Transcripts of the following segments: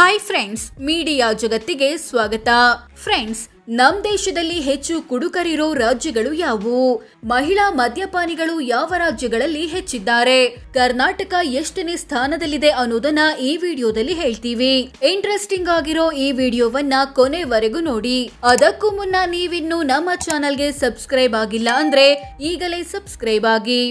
hi friends media ಜಗತ್ತಿಗೆ ಸ್ವಾಗತ friends ನಮ್ ದೇಶದಲ್ಲಿ ಹೆಚ್ಚು ಕುಡುಕರಿರೋ ರಾಜ್ಯಗಳು ಯಾವುವು ಮಹಿಳಾ ಮದ್ಯಪಾನಿಗಳು ಯಾವ ರಾಜ್ಯಗಳಲ್ಲಿ ಹೆಚ್ಚಿದ್ದಾರೆ ಕರ್ನಾಟಕ ಎಷ್ಟನೇ ಸ್ಥಾನದಲ್ಲಿದೆ ಅನ್ನೋದನ್ನ ಈ ವಿಡಿಯೋದಲ್ಲಿ ಹೇಳ್ತೀವಿ ಇಂಟ್ರೆಸ್ಟಿಂಗ್ ಆಗಿರೋ ಈ ವಿಡಿಯೋವನ್ನ ಕೊನೆವರೆಗೂ ನೋಡಿ ಅದಕ್ಕೂ ಮುನ್ನ ನೀವಿನ್ನು ನಮ್ಮ ಚಾನೆಲ್ಗೆ ಸಬ್ಸ್ಕ್ರೈಬ್ ಆಗಿಲ್ಲ ಅಂದ್ರೆ ಈಗಲೇ ಸಬ್ಸ್ಕ್ರೈಬ್ ಆಗಿ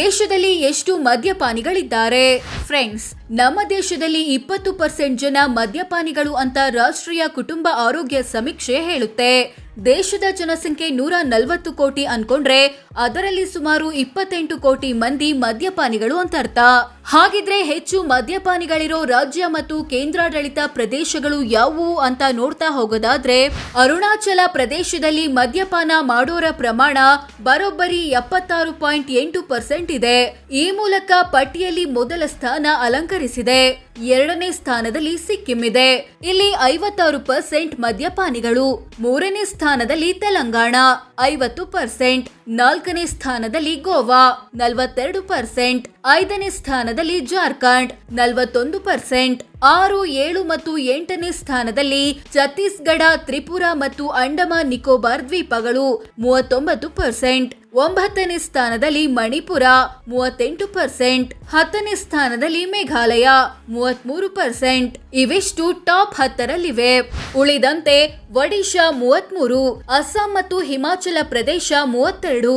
ದೇಶದಲ್ಲಿ ಎಷ್ಟು ಮದ್ಯಪಾನಿಗಳಿದ್ದಾರೆ ಫ್ರೆಂಡ್ಸ್ ನಮ್ಮ ದೇಶದಲ್ಲಿ ಇಪ್ಪತ್ತು ಪರ್ಸೆಂಟ್ ಜನ ಮದ್ಯಪಾನಿಗಳು ಅಂತ ರಾಷ್ಟ್ರೀಯ ಕುಟುಂಬ ಆರೋಗ್ಯ ಸಮೀಕ್ಷೆ ಹೇಳುತ್ತೆ ದೇಶದ ಜನಸಂಖ್ಯೆ ನೂರ ನಲವತ್ತು ಕೋಟಿ ಅನ್ಕೊಂಡ್ರೆ ಅದರಲ್ಲಿ ಸುಮಾರು ಇಪ್ಪತ್ತೆಂಟು ಕೋಟಿ ಮಂದಿ ಮದ್ಯಪಾನಿಗಳು ಅಂತರ್ಥ ಹಾಗಿದ್ರೆ ಹೆಚ್ಚು ಮದ್ಯಪಾನಿಗಳಿರೋ ರಾಜ್ಯ ಮತ್ತು ಕೇಂದ್ರಾಡಳಿತ ಪ್ರದೇಶಗಳು ಯಾವುವು ಅಂತ ನೋಡ್ತಾ ಹೋಗೋದಾದ್ರೆ ಅರುಣಾಚಲ ಪ್ರದೇಶದಲ್ಲಿ ಮದ್ಯಪಾನ ಮಾಡೋರ ಪ್ರಮಾಣ ಬರೋಬ್ಬರಿ ಎಪ್ಪತ್ತಾರು ಪಾಯಿಂಟ್ ಎಂಟು ಪರ್ಸೆಂಟ್ ಇದೆ ಈ ಮೂಲಕ ಪಟ್ಟಿಯಲ್ಲಿ ಮೊದಲ ಸ್ಥಾನ ಅಲಂಕರಿಸಿದೆ ಎರಡನೇ ಸ್ಥಾನದಲ್ಲಿ ಸಿಕ್ಕಿಂ ಇದೆ ಇಲ್ಲಿ ಐವತ್ತಾರು ಪರ್ಸೆಂಟ್ ಮದ್ಯಪಾನಿಗಳು ಮೂರನೇ ಸ್ಥಾನದಲ್ಲಿ ತೆಲಂಗಾಣ ಐವತ್ತು ಪರ್ಸೆಂಟ್ ನಾಲ್ಕನೇ ಸ್ಥಾನದಲ್ಲಿ ಗೋವಾ ನಲವತ್ತೆರಡು ಪರ್ಸೆಂಟ್ ಐದನೇ ಸ್ಥಾನದಲ್ಲಿ ಜಾರ್ಖಂಡ್ ನಲವತ್ತೊಂದು ಪರ್ಸೆಂಟ್ ಆರು ಏಳು ಮತ್ತು ಎಂಟನೇ ಸ್ಥಾನದಲ್ಲಿ ಛತ್ತೀಸ್ಗಢ ತ್ರಿಪುರ ಮತ್ತು ಅಂಡಮಾನ್ ನಿಕೋಬಾರ್ ದ್ವೀಪಗಳು ಮೂವತ್ತೊಂಬತ್ತು ಪರ್ಸೆಂಟ್ ಒಂಬತ್ತನೇ ಸ್ಥಾನದಲ್ಲಿ ಮಣಿಪುರ ಮೂವತ್ತೆಂಟು ಪರ್ಸೆಂಟ್ ಹತ್ತನೇ ಸ್ಥಾನದಲ್ಲಿ ಮೇಘಾಲಯ ಮೂವತ್ಮೂರು ಪರ್ಸೆಂಟ್ ಇವೆಷ್ಟು ಟಾಪ್ ಹತ್ತರಲ್ಲಿವೆ ಉಳಿದಂತೆ ಒಡಿಶಾ ಮೂವತ್ಮೂರು ಅಸ್ಸಾಂ ಮತ್ತು ಹಿಮಾಚಲ ಪ್ರದೇಶ ಮೂವತ್ತೆರಡು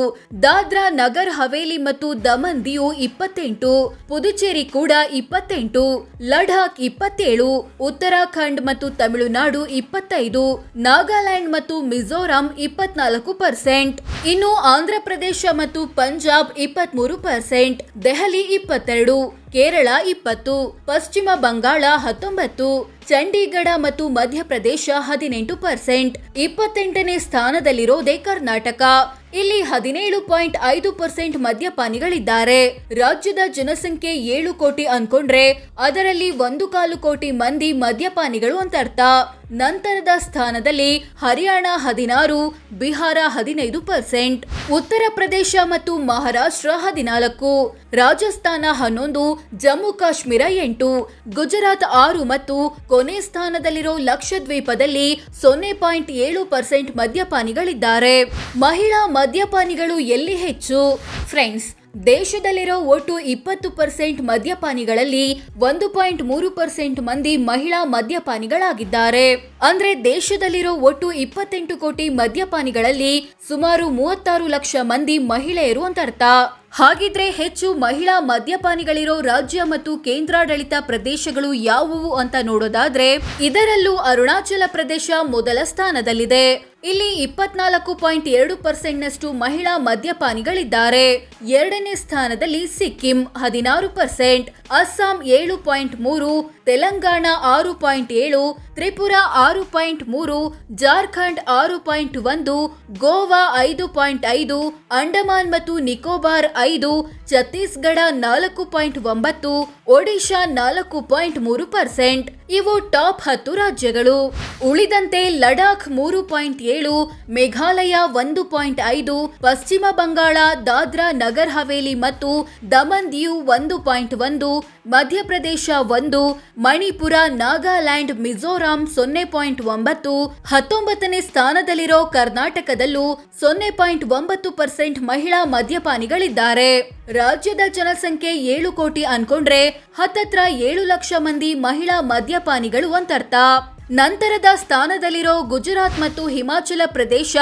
ದಾದ್ರಾ ನಗರ್ ಹವೇಲಿ ಮತ್ತು ದಮನ್ ದಿಯು ಇಪ್ಪತ್ತೆಂಟು ಪುದುಚೇರಿ ಕೂಡ ಇಪ್ಪತ್ತೆಂಟು ಲಡಾಖ್ ಇಪ್ಪತ್ತೇಳು ಉತ್ತರಾಖಂಡ್ ಮತ್ತು ತಮಿಳುನಾಡು ಇಪ್ಪತ್ತೈದು ನಾಗಾಲ್ಯಾಂಡ್ ಮತ್ತು ಮಿಜೋರಾಂ ಇಪ್ಪತ್ನಾಲ್ಕು ಪರ್ಸೆಂಟ್ ಇನ್ನು ಆಂಧ್ರ ಪ್ರದೇಶ ಮತ್ತು ಪಂಜಾಬ್ ಇಪ್ಪತ್ಮೂರು ಪರ್ಸೆಂಟ್ ದೆಹಲಿ ಇಪ್ಪತ್ತೆರಡು ಕೇರಳ ಇಪ್ಪತ್ತು ಪಶ್ಚಿಮ ಬಂಗಾಳ ಹತ್ತೊಂಬತ್ತು ಚಂಡೀಗಢ ಮತ್ತು ಮಧ್ಯಪ್ರದೇಶ ಹದಿನೆಂಟು ಪರ್ಸೆಂಟ್ ಇಪ್ಪತ್ತೆಂಟನೇ ಸ್ಥಾನದಲ್ಲಿರೋದೇ ಕರ್ನಾಟಕ ಇಲ್ಲಿ ಹದಿನೇಳು ಪಾಯಿಂಟ್ ಐದು ಪರ್ಸೆಂಟ್ ಮದ್ಯಪಾನಿಗಳಿದ್ದಾರೆ ರಾಜ್ಯದ ಜನಸಂಖ್ಯೆ ಏಳು ಕೋಟಿ ಅನ್ಕೊಂಡ್ರೆ ಅದರಲ್ಲಿ ಒಂದು ಕಾಲು ಕೋಟಿ ಮಂದಿ ಮದ್ಯಪಾನಿಗಳು ಅಂತ ಅರ್ಥ ನಂತರದ ಸ್ಥಾನದಲ್ಲಿ ಹರಿಯಾಣ ಹದಿನಾರು ಬಿಹಾರ ಹದಿನೈದು ಪರ್ಸೆಂಟ್ ಉತ್ತರ ಪ್ರದೇಶ ಮತ್ತು ಮಹಾರಾಷ್ಟ್ರ ಹದಿನಾಲ್ಕು ರಾಜಸ್ಥಾನ ಹನ್ನೊಂದು ಜಮ್ಮು ಕಾಶ್ಮೀರ ಎಂಟು ಗುಜರಾತ್ ಆರು ಮತ್ತು ಕೊನೆ ಸ್ಥಾನದಲ್ಲಿರೋ ಲಕ್ಷದ್ವೀಪದಲ್ಲಿ ಸೊನ್ನೆ ಪಾಯಿಂಟ್ ಏಳು ಪರ್ಸೆಂಟ್ ಮದ್ಯಪಾನಿಗಳಿದ್ದಾರೆ ಮಹಿಳಾ ಮದ್ಯಪಾನಿಗಳು ಎಲ್ಲಿ ಹೆಚ್ಚು ಫ್ರೆಂಡ್ಸ್ ದೇಶದಲ್ಲಿರೋ ಒಟ್ಟು ಇಪ್ಪತ್ತು ಪರ್ಸೆಂಟ್ ಮದ್ಯಪಾನಿಗಳಲ್ಲಿ ಒಂದು ಪಾಯಿಂಟ್ ಮೂರು ಪರ್ಸೆಂಟ್ ಮಂದಿ ಮಹಿಳಾ ಮದ್ಯಪಾನಿಗಳಾಗಿದ್ದಾರೆ ಅಂದ್ರೆ ದೇಶದಲ್ಲಿರೋ ಒಟ್ಟು ಇಪ್ಪತ್ತೆಂಟು ಕೋಟಿ ಮದ್ಯಪಾನಿಗಳಲ್ಲಿ ಸುಮಾರು ಮೂವತ್ತಾರು ಲಕ್ಷ ಮಂದಿ ಮಹಿಳೆಯರು ಅಂತರ್ಥ ಅರ್ಥ ಹಾಗಿದ್ರೆ ಹೆಚ್ಚು ಮಹಿಳಾ ಮದ್ಯಪಾನಿಗಳಿರೋ ರಾಜ್ಯ ಮತ್ತು ಕೇಂದ್ರಾಡಳಿತ ಪ್ರದೇಶಗಳು ಯಾವುವು ಅಂತ ನೋಡೋದಾದ್ರೆ ಇದರಲ್ಲೂ ಅರುಣಾಚಲ ಪ್ರದೇಶ ಮೊದಲ ಸ್ಥಾನದಲ್ಲಿದೆ ಇಲ್ಲಿ ಇಪ್ಪತ್ನಾಲ್ಕು ಪಾಯಿಂಟ್ ಎರಡು ಪರ್ಸೆಂಟ್ನಷ್ಟು ಮಹಿಳಾ ಮದ್ಯಪಾನಿಗಳಿದ್ದಾರೆ ಎರಡನೇ ಸ್ಥಾನದಲ್ಲಿ ಸಿಕ್ಕಿಂ ಹದಿನಾರು ಪರ್ಸೆಂಟ್ ಅಸ್ಸಾಂ ಏಳು ಪಾಯಿಂಟ್ ಮೂರು ತೆಲಂಗಾಣ ಆರು ಪಾಯಿಂಟ್ ಏಳು ತ್ರಿಪುರ ಆರು ಪಾಯಿಂಟ್ ಮೂರು ಜಾರ್ಖಂಡ್ ಆರು ಪಾಯಿಂಟ್ ಒಂದು ಗೋವಾ ಐದು ಪಾಯಿಂಟ್ ಐದು ಅಂಡಮಾನ್ ಮತ್ತು ನಿಕೋಬಾರ್ ಐದು ಛತ್ತೀಸ್ಗಢ ನಾಲ್ಕು ಪಾಯಿಂಟ್ ಒಂಬತ್ತು ಒಡಿಶಾ ನಾಲ್ಕು ಪಾಯಿಂಟ್ ಮೂರು ಪರ್ಸೆಂಟ್ ಇವು ಟಾಪ್ ಹತ್ತು ರಾಜ್ಯಗಳು ಉಳಿದಂತೆ ಲಡಾಖ್ ಮೂರು ಪಾಯಿಂಟ್ ಏಳು ಮೇಘಾಲಯ ಒಂದು ಪಾಯಿಂಟ್ ಐದು ಪಶ್ಚಿಮ ಬಂಗಾಳ ದಾದ್ರಾ ನಗರ್ ಹವೇಲಿ ಮತ್ತು ದಮನ್ ದಿಯು ಒಂದು ಪಾಯಿಂಟ್ ಒಂದು ಮಧ್ಯಪ್ರದೇಶ ಒಂದು ಮಣಿಪುರ ನಾಗಾಲ್ಯಾಂಡ್ ಮಿಜೋರಾಂ ಸೊನ್ನೆ ಪಾಯಿಂಟ್ ಒಂಬತ್ತು ಹತ್ತೊಂಬತ್ತನೇ ಸ್ಥಾನದಲ್ಲಿರೋ ಕರ್ನಾಟಕದಲ್ಲೂ ಸೊನ್ನೆ ಪಾಯಿಂಟ್ ಒಂಬತ್ತು ಪರ್ಸೆಂಟ್ ಮಹಿಳಾ ಮದ್ಯಪಾನಿಗಳಿದ್ದಾರೆ ರಾಜ್ಯದ ಜನಸಂಖ್ಯೆ ಏಳು ಕೋಟಿ ಅನ್ಕೊಂಡ್ರೆ ಹತ್ತತ್ರ ಏಳು ಲಕ್ಷ ಮಂದಿ ಮಹಿಳಾ ಮದ್ಯ ಪಾನಿಗಳು ಒಂದರ್ಥ ನಂತರದ ಸ್ಥಾನದಲ್ಲಿರೋ ಗುಜರಾತ್ ಮತ್ತು ಹಿಮಾಚಲ ಪ್ರದೇಶ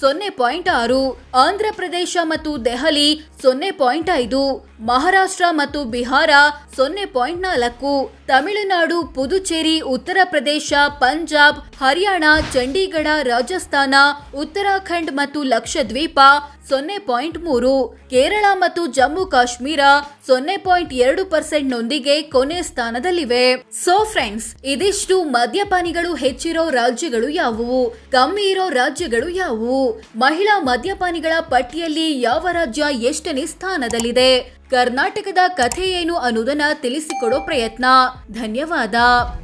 ಸೊನ್ನೆ ಪಾಯಿಂಟ್ ಆರು ಆಂಧ್ರ ಪ್ರದೇಶ ಮತ್ತು ದೆಹಲಿ ಸೊನ್ನೆ ಪಾಯಿಂಟ್ ಐದು ಮಹಾರಾಷ್ಟ್ರ ಮತ್ತು ಬಿಹಾರ ಸೊನ್ನೆ ಪಾಯಿಂಟ್ ನಾಲ್ಕು ತಮಿಳುನಾಡು ಪುದುಚೇರಿ ಉತ್ತರ ಪ್ರದೇಶ ಪಂಜಾಬ್ ಹರಿಯಾಣ ಚಂಡೀಗಢ ರಾಜಸ್ಥಾನ ಉತ್ತರಾಖಂಡ್ ಮತ್ತು ಲಕ್ಷದ್ವೀಪ ಸೊನ್ನೆ ಪಾಯಿಂಟ್ ಮೂರು ಕೇರಳ ಮತ್ತು ಜಮ್ಮು ಕಾಶ್ಮೀರ ಸೊನ್ನೆ ಪಾಯಿಂಟ್ ಎರಡು ಪರ್ಸೆಂಟ್ ನೊಂದಿಗೆ ಕೊನೆ ಸ್ಥಾನದಲ್ಲಿವೆ ಸೊ ಫ್ರೆಂಡ್ಸ್ ಇದಿಷ್ಟು ಮದ್ಯಪಾನಿಗಳು ಹೆಚ್ಚಿರೋ ರಾಜ್ಯಗಳು ಯಾವುವು ಕಮ್ಮಿ ಇರೋ ರಾಜ್ಯಗಳು ಯಾವುವು ಮಹಿಳಾ ಮದ್ಯಪಾನಿಗಳ ಪಟ್ಟಿಯಲ್ಲಿ ಯಾವ ರಾಜ್ಯ ಎಷ್ಟನೇ ಸ್ಥಾನದಲ್ಲಿದೆ ಕರ್ನಾಟಕದ ಕಥೆ ಏನು ಅನ್ನೋದನ್ನ ತಿಳಿಸಿಕೊಡೋ ಪ್ರಯತ್ನ ಧನ್ಯವಾದ